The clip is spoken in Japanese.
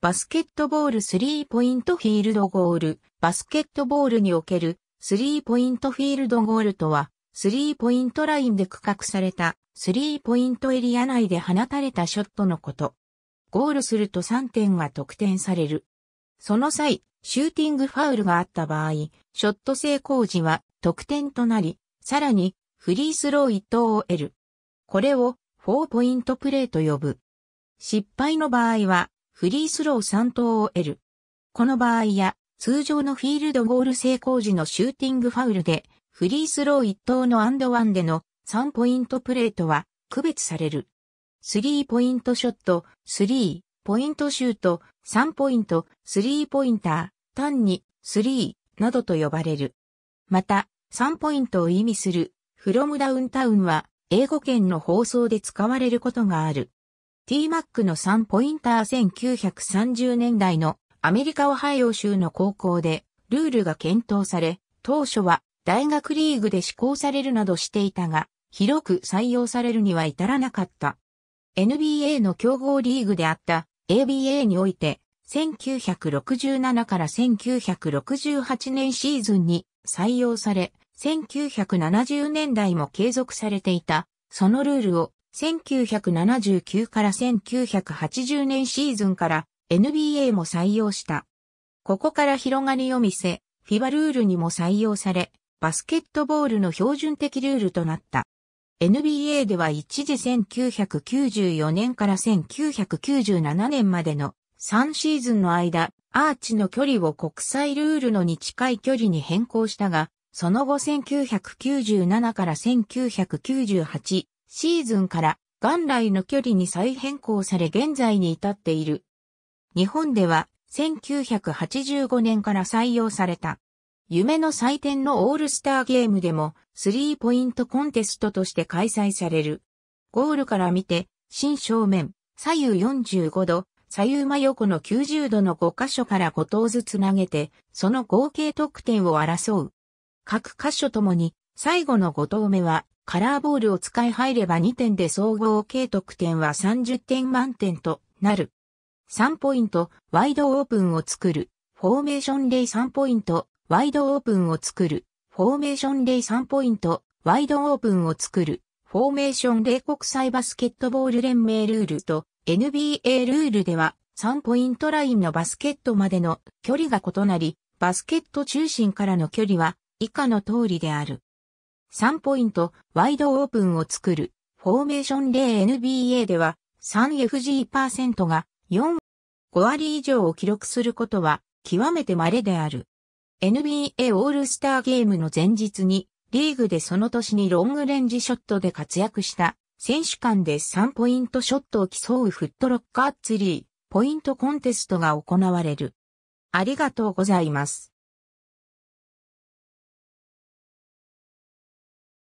バスケットボールスリーポイントフィールドゴール、バスケットボールにおけるスリーポイントフィールドゴールとは、スリーポイントラインで区画されたスリーポイントエリア内で放たれたショットのこと。ゴールすると3点が得点される。その際、シューティングファウルがあった場合、ショット成功時は得点となり、さらにフリースロー1投を得る。これを4ポイントプレーと呼ぶ。失敗の場合はフリースロー3投を得る。この場合や、通常のフィールドゴール成功時のシューティングファウルで、フリースロー1投のアンドワンでの3ポイントプレートは区別される。3ポイントショット、3ポイントシュート、3ポイント、3ポインター、単に3などと呼ばれる。また、3ポイントを意味する、フロムダウンタウンは、英語圏の放送で使われることがある。T-Mac の3ポインター1930年代のアメリカオハイオ州の高校でルールが検討され、当初は大学リーグで施行されるなどしていたが、広く採用されるには至らなかった。NBA の競合リーグであった ABA において、1967から1968年シーズンに採用され、1970年代も継続されていた、そのルールを1979から1980年シーズンから NBA も採用した。ここから広がりを見せ、フィバルールにも採用され、バスケットボールの標準的ルールとなった。NBA では一時1994年から1997年までの3シーズンの間、アーチの距離を国際ルールのに近い距離に変更したが、その後1997から1998シーズンから元来の距離に再変更され現在に至っている。日本では1985年から採用された。夢の祭典のオールスターゲームでもスリーポイントコンテストとして開催される。ゴールから見て、新正面、左右45度、左右真横の90度の5箇所から5等ずつ投げて、その合計得点を争う。各箇所ともに、最後の5等目はカラーボールを使い入れば2点で総合計得点は30点満点となる。3ポイント、ワイドオープンを作る。フォーメーション例3ポイント、ワイドオープンを作る。フォーメーション例3ポイント、ワイドオープンを作る。フォーメーション例国際バスケットボール連盟ルールと NBA ルールでは3ポイントラインのバスケットまでの距離が異なり、バスケット中心からの距離は以下の通りである。3ポイント、ワイドオープンを作る、フォーメーション例 NBA では、3FG% パーセントが4、5割以上を記録することは、極めて稀である。NBA オールスターゲームの前日に、リーグでその年にロングレンジショットで活躍した、選手間で3ポイントショットを競うフットロッカーツリー、ポイントコンテストが行われる。ありがとうございます。